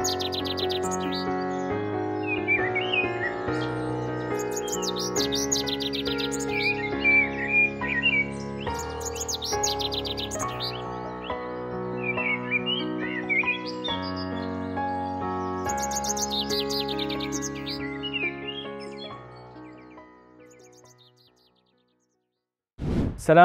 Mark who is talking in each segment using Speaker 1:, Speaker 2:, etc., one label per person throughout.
Speaker 1: السلام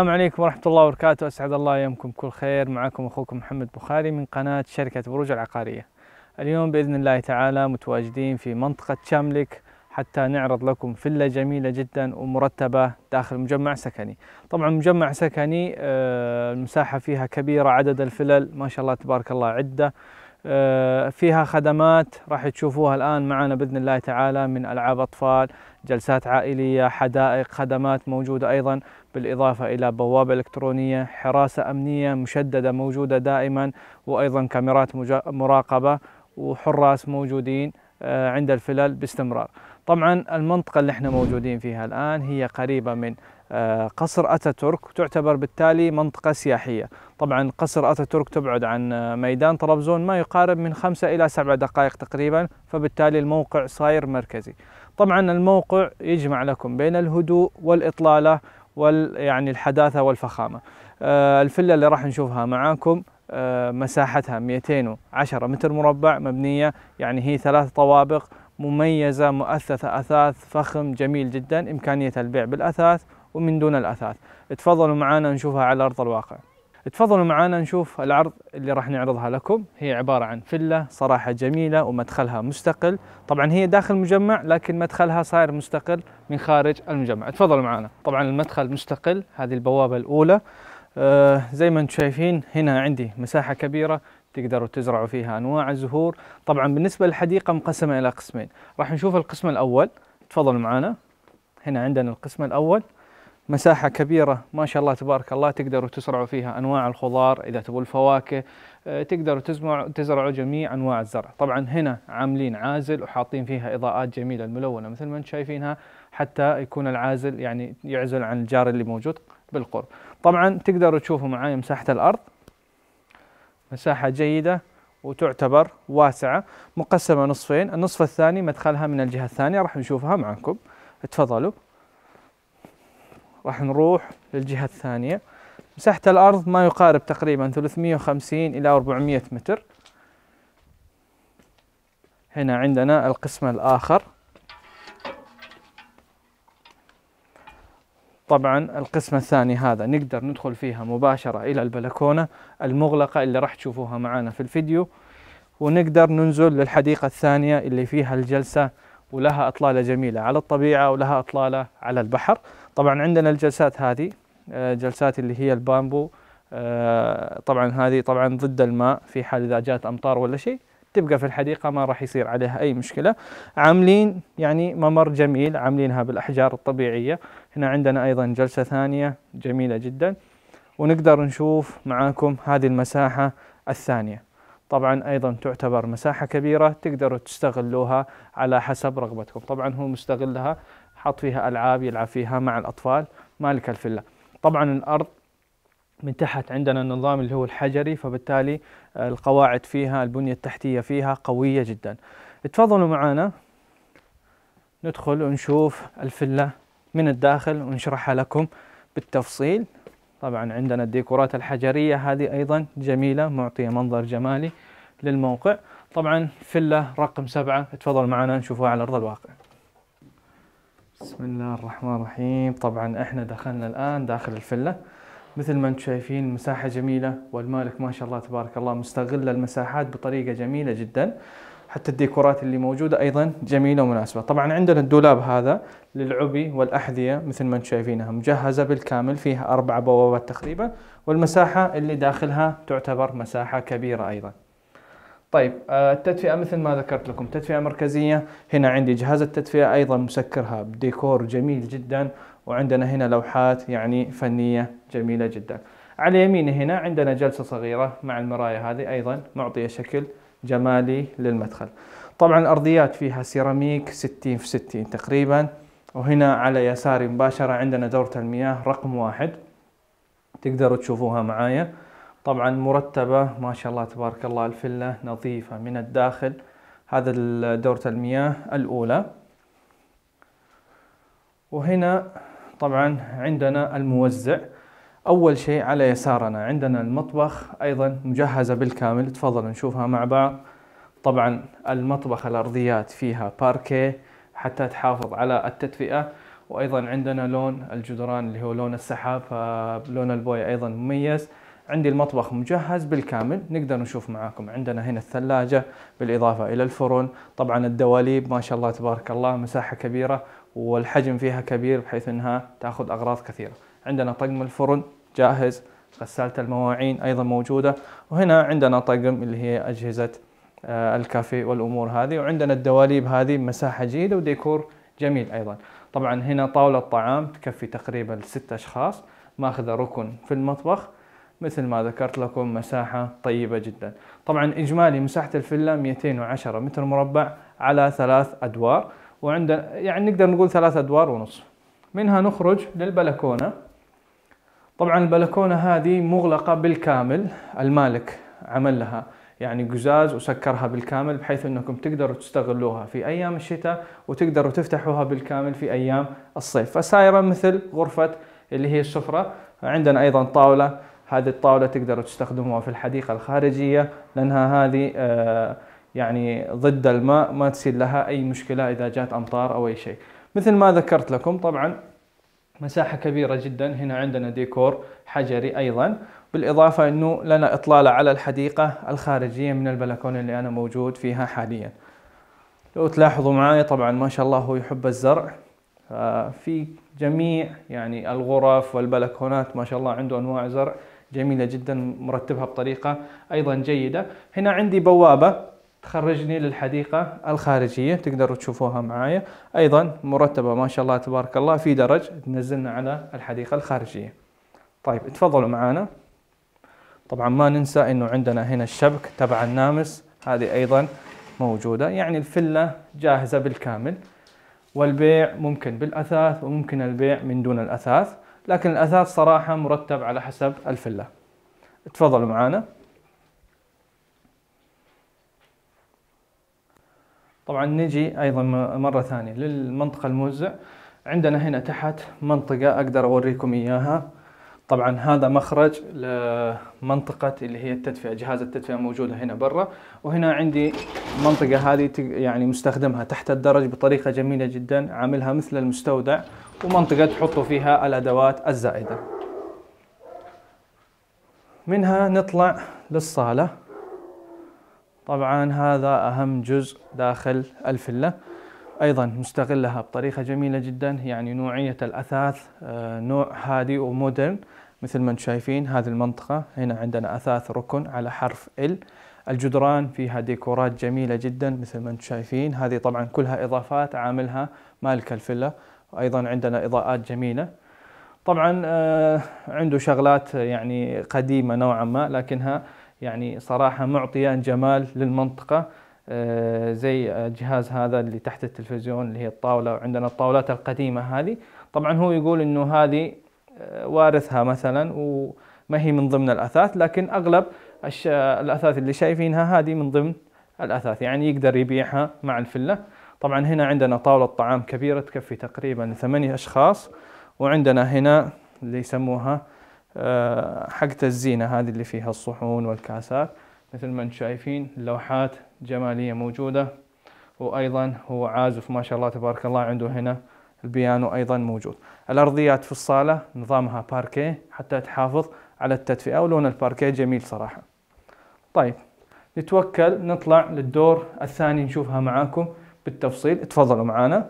Speaker 1: عليكم ورحمة الله وبركاته أسعد الله يومكم كل خير معكم أخوكم محمد بخاري من قناة شركة بروج العقارية اليوم بإذن الله تعالى متواجدين في منطقة شاملك حتى نعرض لكم فيلا جميلة جدا ومرتبة داخل مجمع سكني طبعا مجمع سكني آه، المساحة فيها كبيرة عدد الفلل ما شاء الله تبارك الله عدة آه، فيها خدمات راح تشوفوها الآن معنا بإذن الله تعالى من ألعاب أطفال جلسات عائلية حدائق خدمات موجودة أيضا بالإضافة إلى بوابة إلكترونية حراسة أمنية مشددة موجودة دائما وأيضا كاميرات مراقبة وحراس موجودين آه، عند الفلل باستمرار طبعا المنطقة اللي احنا موجودين فيها الآن هي قريبة من آه، قصر أتاتورك تعتبر بالتالي منطقة سياحية طبعا قصر أتاتورك تبعد عن آه، ميدان طرابزون ما يقارب من خمسة إلى سبعة دقائق تقريبا فبالتالي الموقع صاير مركزي طبعا الموقع يجمع لكم بين الهدوء والإطلالة وال يعني الحداثة والفخامة الفلة اللي راح نشوفها معاكم آه، مساحتها 210 متر مربع مبنية يعني هي ثلاث طوابق مميزة مؤثثة أثاث فخم جميل جدا إمكانية البيع بالأثاث ومن دون الأثاث تفضلوا معنا نشوفها على أرض الواقع تفضلوا معنا نشوف العرض اللي راح نعرضها لكم هي عبارة عن فيلا صراحة جميلة ومدخلها مستقل طبعا هي داخل مجمع لكن مدخلها صاير مستقل من خارج المجمع تفضلوا معنا طبعا المدخل مستقل هذه البوابة الأولى آه، زي ما انتم شايفين هنا عندي مساحة كبيرة تقدروا تزرعوا فيها أنواع الزهور طبعا بالنسبة للحديقة مقسمة إلى قسمين راح نشوف القسم الأول تفضلوا معنا هنا عندنا القسم الأول مساحة كبيرة ما شاء الله تبارك الله تقدروا تزرعوا فيها أنواع الخضار إذا تبوا الفواكه آه، تقدروا تزرعوا تزرعوا جميع أنواع الزرع طبعا هنا عاملين عازل وحاطين فيها إضاءات جميلة الملونة مثل ما انتم شايفينها حتى يكون العازل يعني يعزل عن الجار اللي موجود بالقرب طبعا تقدروا تشوفوا معايا مساحة الأرض مساحة جيدة وتعتبر واسعة مقسمة نصفين النصف الثاني مدخلها من الجهة الثانية راح نشوفها معاكم اتفضلوا راح نروح للجهة الثانية مساحة الأرض ما يقارب تقريبا 350 إلى 400 متر هنا عندنا القسم الآخر طبعا القسم الثاني هذا نقدر ندخل فيها مباشرة إلى البلكونة المغلقة اللي راح تشوفوها معنا في الفيديو ونقدر ننزل للحديقة الثانية اللي فيها الجلسة ولها أطلالة جميلة على الطبيعة ولها أطلالة على البحر طبعا عندنا الجلسات هذه آه، جلسات اللي هي البامبو آه، طبعا هذه طبعا ضد الماء في حال إذا جات أمطار ولا شيء تبقى في الحديقة ما راح يصير عليها أي مشكلة عاملين يعني ممر جميل عاملينها بالأحجار الطبيعية هنا عندنا أيضا جلسة ثانية جميلة جدا ونقدر نشوف معاكم هذه المساحة الثانية طبعا أيضا تعتبر مساحة كبيرة تقدروا تستغلوها على حسب رغبتكم طبعا هو مستغلها حط فيها ألعاب يلعب فيها مع الأطفال مالك الفلة طبعا الأرض من تحت عندنا النظام اللي هو الحجري فبالتالي آه، القواعد فيها البنية التحتية فيها قوية جدا تفضلوا معنا ندخل ونشوف الفلة من الداخل ونشرحها لكم بالتفصيل طبعا عندنا الديكورات الحجرية هذه أيضا جميلة معطية منظر جمالي للموقع طبعا فلة رقم سبعة تفضل معنا نشوفها على أرض الواقع بسم الله الرحمن الرحيم طبعا احنا دخلنا الآن داخل الفلة مثل ما انتم شايفين مساحة جميلة والمالك ما شاء الله تبارك الله مستغل المساحات بطريقة جميلة جدا حتى الديكورات اللي موجودة أيضا جميلة ومناسبة طبعا عندنا الدولاب هذا للعبي والأحذية مثل ما انتم شايفينها مجهزة بالكامل فيها أربع بوابات تقريبا والمساحة اللي داخلها تعتبر مساحة كبيرة أيضا طيب آه، التدفئة مثل ما ذكرت لكم تدفئة مركزية هنا عندي جهاز التدفئة أيضا مسكرها بديكور جميل جدا وعندنا هنا لوحات يعني فنية جميلة جدا على يمينه هنا عندنا جلسة صغيرة مع المراية هذه أيضا معطية شكل جمالي للمدخل طبعا الأرضيات فيها سيراميك 60 في 60 تقريبا وهنا على يساري مباشرة عندنا دورة المياه رقم واحد تقدروا تشوفوها معايا طبعا مرتبة ما شاء الله تبارك الله الفلة نظيفة من الداخل هذا دورة المياه الأولى وهنا طبعا عندنا الموزع أول شيء على يسارنا عندنا المطبخ أيضا مجهزة بالكامل تفضل نشوفها مع بعض طبعا المطبخ الأرضيات فيها باركي حتى تحافظ على التدفئة وأيضا عندنا لون الجدران اللي هو لون السحاب فلون آه، البوية أيضا مميز عندي المطبخ مجهز بالكامل نقدر نشوف معاكم عندنا هنا الثلاجة بالإضافة إلى الفرن طبعا الدواليب ما شاء الله تبارك الله مساحة كبيرة والحجم فيها كبير بحيث أنها تأخذ أغراض كثيرة عندنا طقم الفرن جاهز غسالة المواعين أيضا موجودة وهنا عندنا طقم اللي هي أجهزة آه، الكافيه والأمور هذه وعندنا الدواليب هذه مساحة جيدة وديكور جميل أيضا طبعا هنا طاولة طعام تكفي تقريبا ستة أشخاص ماخذة ركن في المطبخ مثل ما ذكرت لكم مساحة طيبة جدا طبعا إجمالي مساحة الفيلا 210 متر مربع على ثلاث أدوار وعندنا يعني نقدر نقول ثلاث أدوار ونصف منها نخرج للبلكونة طبعا البلكونة هذه مغلقة بالكامل المالك عمل لها يعني قزاز وسكرها بالكامل بحيث انكم تقدروا تستغلوها في ايام الشتاء وتقدروا تفتحوها بالكامل في ايام الصيف فسايره مثل غرفه اللي هي السفره عندنا ايضا طاوله هذه الطاوله تقدروا تستخدموها في الحديقه الخارجيه لانها هذه آه، يعني ضد الماء ما تصير لها اي مشكله اذا جات امطار او اي شيء مثل ما ذكرت لكم طبعا مساحة كبيرة جدا هنا عندنا ديكور حجري أيضا بالإضافة أنه لنا إطلالة على الحديقة الخارجية من البلكونة اللي أنا موجود فيها حاليا لو تلاحظوا معي طبعا ما شاء الله هو يحب الزرع آه، في جميع يعني الغرف والبلكونات ما شاء الله عنده أنواع زرع جميلة جدا مرتبها بطريقة أيضا جيدة هنا عندي بوابة تخرجني للحديقة الخارجية تقدروا تشوفوها معايا أيضا مرتبة ما شاء الله تبارك الله في درج تنزلنا على الحديقة الخارجية طيب تفضلوا معانا طبعا ما ننسى أنه عندنا هنا الشبك تبع النامس هذه أيضا موجودة يعني الفلة جاهزة بالكامل والبيع ممكن بالأثاث وممكن البيع من دون الأثاث لكن الأثاث صراحة مرتب على حسب الفلة تفضلوا معانا طبعا نجي ايضا مره ثانيه للمنطقه الموزع عندنا هنا تحت منطقه اقدر اوريكم اياها طبعا هذا مخرج لمنطقة اللي هي التدفئة جهاز التدفئة موجودة هنا برا وهنا عندي المنطقة هذه يعني مستخدمها تحت الدرج بطريقة جميلة جدا عاملها مثل المستودع ومنطقة تحطوا فيها الأدوات الزائدة منها نطلع للصالة طبعا هذا أهم جزء داخل الفلة أيضا مستغلها بطريقة جميلة جدا يعني نوعية الأثاث آه، نوع هادي ومودرن مثل ما انتم شايفين هذه المنطقة هنا عندنا أثاث ركن على حرف ال الجدران فيها ديكورات جميلة جدا مثل ما انتم شايفين هذه طبعا كلها إضافات عاملها مالك الفيلا وأيضا عندنا إضاءات جميلة طبعا آه، عنده شغلات يعني قديمة نوعا ما لكنها يعني صراحة معطية جمال للمنطقة آه، زي جهاز هذا اللي تحت التلفزيون اللي هي الطاولة وعندنا الطاولات القديمة هذه طبعا هو يقول انه هذه آه، وارثها مثلا وما هي من ضمن الاثاث لكن اغلب الاثاث اللي شايفينها هذه من ضمن الاثاث يعني يقدر يبيعها مع الفله طبعا هنا عندنا طاولة طعام كبيرة تكفي تقريبا ثمانية اشخاص وعندنا هنا اللي يسموها آه، حقة الزينة هذه اللي فيها الصحون والكاسات مثل ما انتم شايفين لوحات جمالية موجودة وأيضا هو عازف ما شاء الله تبارك الله عنده هنا البيانو أيضا موجود الأرضيات في الصالة نظامها باركيه حتى تحافظ على التدفئة ولون الباركيه جميل صراحة طيب نتوكل نطلع للدور الثاني نشوفها معاكم بالتفصيل اتفضلوا معانا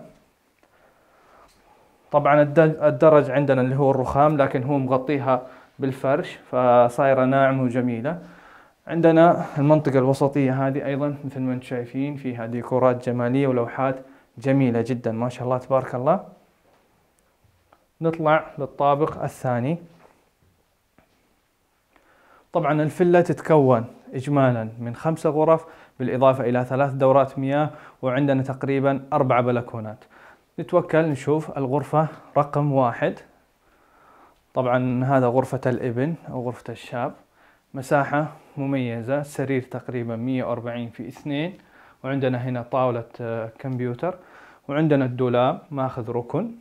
Speaker 1: طبعا الدرج عندنا اللي هو الرخام لكن هو مغطيها بالفرش فصايرة ناعمة وجميلة عندنا المنطقة الوسطية هذه أيضا مثل ما انتم شايفين فيها ديكورات جمالية ولوحات جميلة جدا ما شاء الله تبارك الله نطلع للطابق الثاني طبعا الفيلا تتكون إجمالا من خمسة غرف بالإضافة إلى ثلاث دورات مياه وعندنا تقريبا أربع بلكونات نتوكل نشوف الغرفة رقم واحد طبعا هذا غرفة الابن أو غرفة الشاب مساحة مميزة سرير تقريبا 140 في 2 وعندنا هنا طاولة آه، كمبيوتر وعندنا الدولاب ماخذ ركن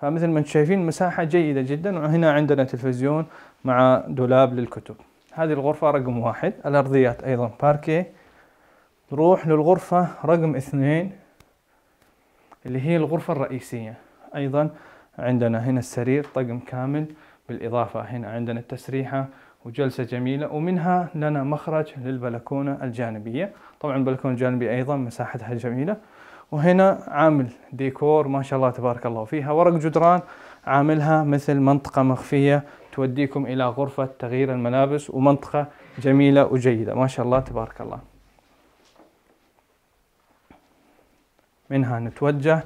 Speaker 1: فمثل ما انتم شايفين مساحة جيدة جدا وهنا عندنا تلفزيون مع دولاب للكتب هذه الغرفة رقم واحد الأرضيات أيضا باركي نروح للغرفة رقم اثنين اللي هي الغرفة الرئيسية أيضا عندنا هنا السرير طقم كامل بالإضافة هنا عندنا التسريحة وجلسة جميلة ومنها لنا مخرج للبلكونة الجانبية طبعا البلكونة الجانبية أيضا مساحتها جميلة وهنا عامل ديكور ما شاء الله تبارك الله فيها ورق جدران عاملها مثل منطقة مخفية توديكم إلى غرفة تغيير الملابس ومنطقة جميلة وجيدة ما شاء الله تبارك الله منها نتوجه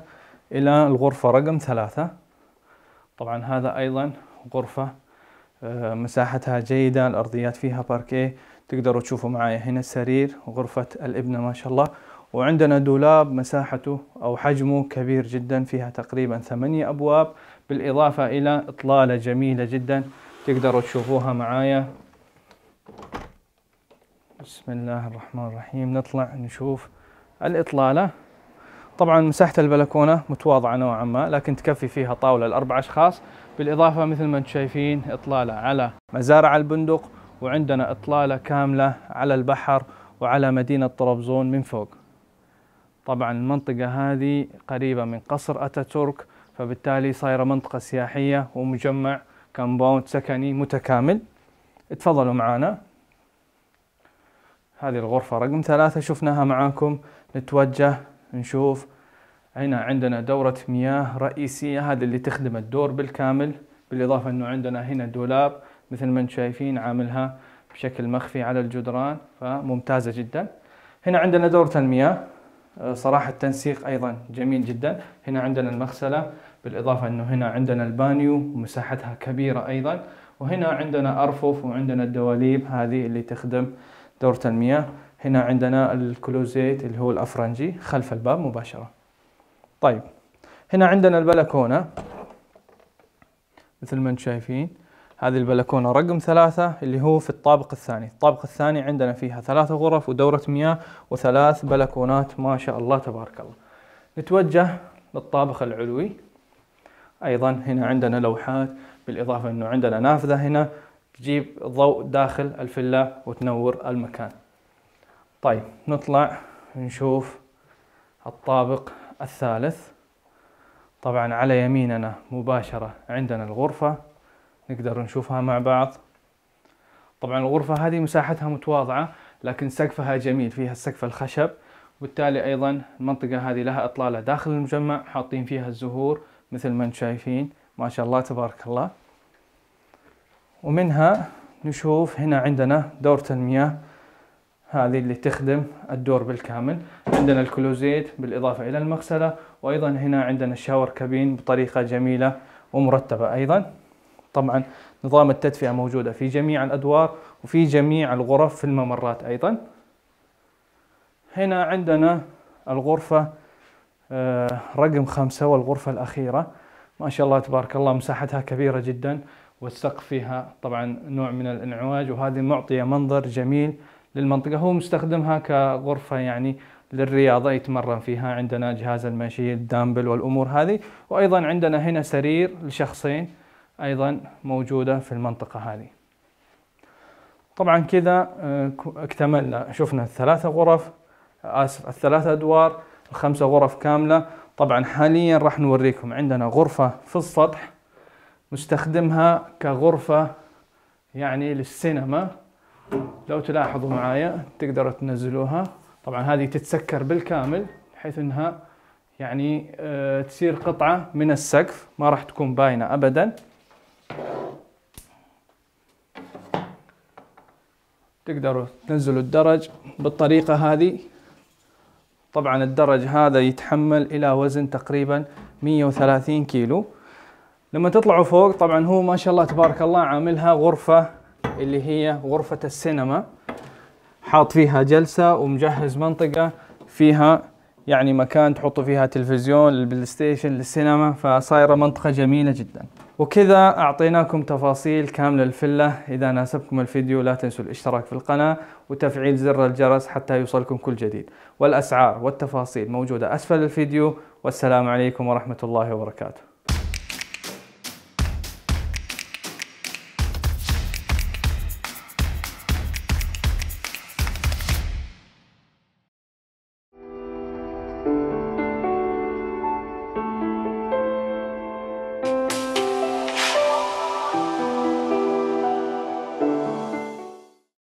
Speaker 1: إلى الغرفة رقم ثلاثة طبعا هذا أيضا غرفة آه، مساحتها جيدة الأرضيات فيها باركيه تقدروا تشوفوا معي هنا السرير غرفة الابنة ما شاء الله وعندنا دولاب مساحته أو حجمه كبير جدا فيها تقريبا ثمانية أبواب بالإضافة إلى إطلالة جميلة جدا تقدروا تشوفوها معايا بسم الله الرحمن الرحيم نطلع نشوف الإطلالة طبعا مساحة البلكونة متواضعة نوعا ما لكن تكفي فيها طاولة لأربع أشخاص بالإضافة مثل ما انتم شايفين إطلالة على مزارع البندق وعندنا إطلالة كاملة على البحر وعلى مدينة طرابزون من فوق طبعا المنطقة هذه قريبة من قصر أتاتورك فبالتالي صايرة منطقة سياحية ومجمع كامباوند سكني متكامل اتفضلوا معنا هذه الغرفة رقم ثلاثة شفناها معاكم نتوجه نشوف هنا عندنا دورة مياه رئيسية هذا اللي تخدم الدور بالكامل بالإضافة أنه عندنا هنا دولاب مثل ما انتم شايفين عاملها بشكل مخفي على الجدران فممتازة جدا هنا عندنا دورة المياه آه، صراحة التنسيق أيضا جميل جدا هنا عندنا المغسلة بالإضافة أنه هنا عندنا البانيو ومساحتها كبيرة أيضا وهنا عندنا أرفف وعندنا الدواليب هذه اللي تخدم دورة المياه هنا عندنا الكلوزيت اللي هو الأفرنجي خلف الباب مباشرة طيب هنا عندنا البلكونة مثل ما انتم شايفين هذه البلكونة رقم ثلاثة اللي هو في الطابق الثاني الطابق الثاني عندنا فيها ثلاثة غرف ودورة مياه وثلاث بلكونات ما شاء الله تبارك الله نتوجه للطابق العلوي ايضا هنا عندنا لوحات بالاضافة انه عندنا نافذة هنا تجيب ضوء داخل الفلة وتنور المكان طيب نطلع نشوف الطابق الثالث طبعا على يميننا مباشرة عندنا الغرفة نقدر نشوفها مع بعض طبعا الغرفة هذه مساحتها متواضعة لكن سقفها جميل فيها السقف الخشب وبالتالي أيضا المنطقة هذه لها إطلالة داخل المجمع حاطين فيها الزهور مثل ما انتم شايفين ما شاء الله تبارك الله ومنها نشوف هنا عندنا دورة المياه هذه اللي تخدم الدور بالكامل عندنا الكلوزيت بالإضافة إلى المغسلة وأيضا هنا عندنا الشاور كابين بطريقة جميلة ومرتبة أيضا طبعا نظام التدفئة موجودة في جميع الأدوار وفي جميع الغرف في الممرات أيضا هنا عندنا الغرفة آه، رقم خمسة والغرفة الأخيرة ما شاء الله تبارك الله مساحتها كبيرة جدا والسقف فيها طبعا نوع من الانعواج وهذه معطية منظر جميل للمنطقة هو مستخدمها كغرفة يعني للرياضة يتمرن فيها عندنا جهاز المشي الدامبل والأمور هذه وأيضا عندنا هنا سرير لشخصين أيضا موجودة في المنطقة هذه طبعا كذا آه، اكتملنا شفنا الثلاثة غرف آسف الثلاثة أدوار الخمسة غرف كاملة طبعا حاليا راح نوريكم عندنا غرفة في السطح نستخدمها كغرفة يعني للسينما لو تلاحظوا معايا تقدروا تنزلوها طبعا هذه تتسكر بالكامل بحيث انها يعني آه، تصير قطعة من السقف ما راح تكون باينة ابدا تقدروا تنزلوا الدرج بالطريقة هذه طبعا الدرج هذا يتحمل الى وزن تقريبا 130 كيلو لما تطلعوا فوق طبعا هو ما شاء الله تبارك الله عاملها غرفة اللي هي غرفة السينما حاط فيها جلسة ومجهز منطقة فيها يعني مكان تحطوا فيها تلفزيون للبلاي ستيشن للسينما فصايرة منطقة جميلة جدا وكذا أعطيناكم تفاصيل كاملة الفلة إذا ناسبكم الفيديو لا تنسوا الاشتراك في القناة وتفعيل زر الجرس حتى يوصلكم كل جديد والأسعار والتفاصيل موجودة أسفل الفيديو والسلام عليكم ورحمة الله وبركاته